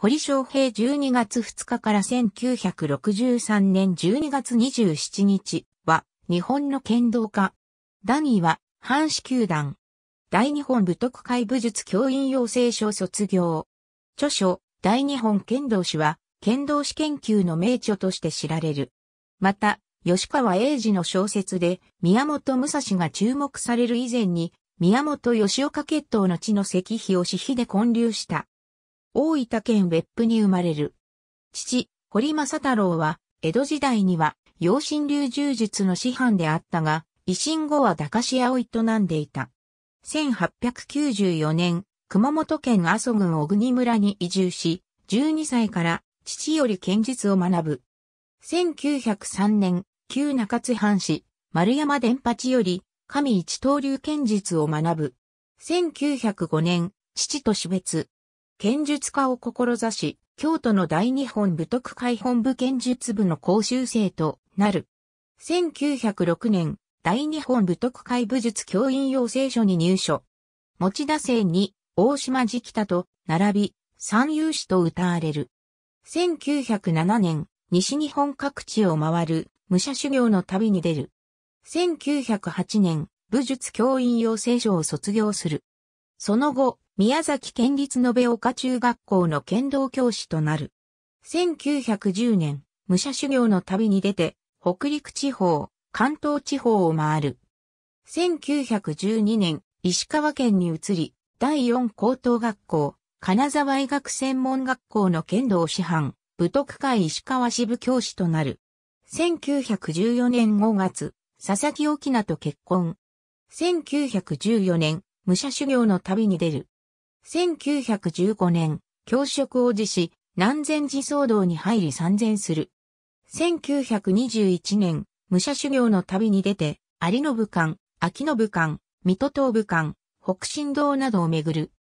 堀昌平12月2日から1963年12月27日は日本の剣道家。ダニーは藩士球団。大日本武徳会武術教員養成所卒業。著書、大日本剣道史は、剣道史研究の名著として知られる。また、吉川英治の小説で、宮本武蔵が注目される以前に、宮本吉岡決闘の地の石碑を私碑で建立した大分県別府に生まれる。父、堀正太郎は、江戸時代には、養心流柔術の師範であったが、維新後は駄菓子屋を営んでいた。1894年、熊本県阿蘇郡小国村に移住し、12歳から父より剣術を学ぶ。1903年、旧中津藩士、丸山伝八より、上一刀流剣術を学ぶ。1905年、父と死別。剣術家を志し、京都の大日本武徳会本部剣術部の講習生となる。1906年、大日本武徳会武術教員養成所に入所。持田生に大島直北と並び、三遊士と歌われる。1907年、西日本各地を回る武者修行の旅に出る。1908年、武術教員養成所を卒業する。その後、宮崎県立延岡中学校の剣道教師となる。1910年、武者修行の旅に出て、北陸地方、関東地方を回る。1912年、石川県に移り、第四高等学校、金沢医学専門学校の剣道師範、武徳会石川支部教師となる。1914年5月、佐々木沖菜と結婚。1914年、武者修行の旅に出る。1915年、教職を辞し、南禅寺騒動に入り参禅する。1921年、武者修行の旅に出て、有信館、秋信館、水戸東武館、北新堂などをめぐる。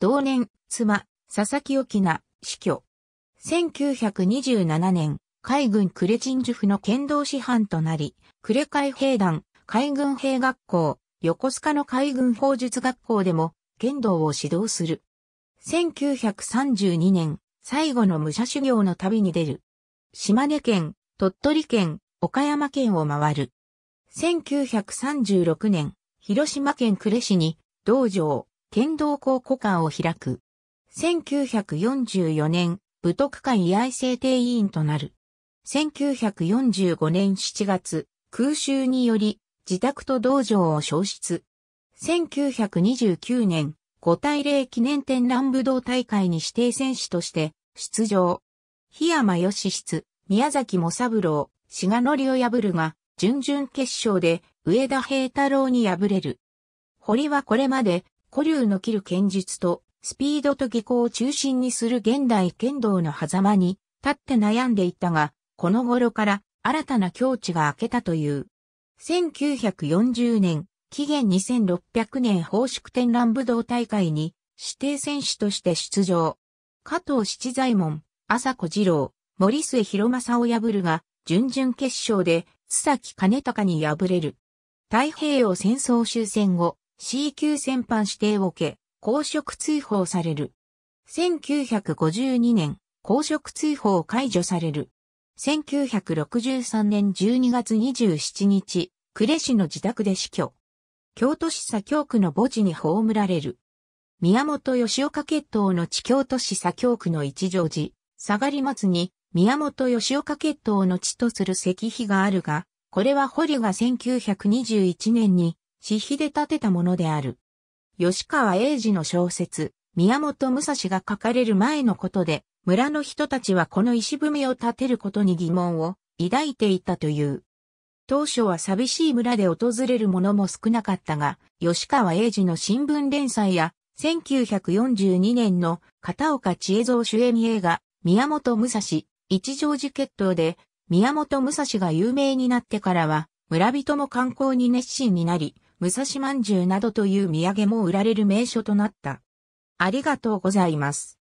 同年、妻、佐々木沖縄、死去。1927年、海軍呉鎮守府の剣道師範となり、呉海兵団、海軍兵学校、横須賀の海軍法術学校でも剣道を指導する。1932年、最後の武者修行の旅に出る。島根県、鳥取県、岡山県を回る。1936年、広島県呉市に、道場、剣道校古館を開く。1944年、武徳館居合制定委員となる。1945年7月、空襲により、自宅と道場を消失。1929年、五大霊記念展覧武道大会に指定選手として出場。檜山義室、宮崎茂三郎、志賀則を破るが、準々決勝で上田平太郎に敗れる。堀はこれまで、古流の切る剣術と、スピードと技巧を中心にする現代剣道の狭間に立って悩んでいたが、この頃から新たな境地が明けたという。1940年、紀元2600年宝祝天覧武道大会に指定選手として出場。加藤七左衛門、朝子二郎、森末広正を破るが、準々決勝で須崎兼隆に敗れる。太平洋戦争終戦後、C 級戦犯指定を受け、公職追放される。1952年、公職追放解除される。1963年12月27日、呉市の自宅で死去。京都市左京区の墓地に葬られる。宮本義岡血統の地京都市左京区の一乗寺、下がり松に宮本義岡血統の地とする石碑があるが、これは堀が1921年に私碑で建てたものである。吉川英治の小説、宮本武蔵が書かれる前のことで、村の人たちはこの石踏みを建てることに疑問を抱いていたという。当初は寂しい村で訪れる者も少なかったが、吉川英治の新聞連載や、1942年の片岡千恵蔵主演映画、宮本武蔵、一条寺決闘で、宮本武蔵が有名になってからは、村人も観光に熱心になり、武蔵饅頭などという土産も売られる名所となった。ありがとうございます。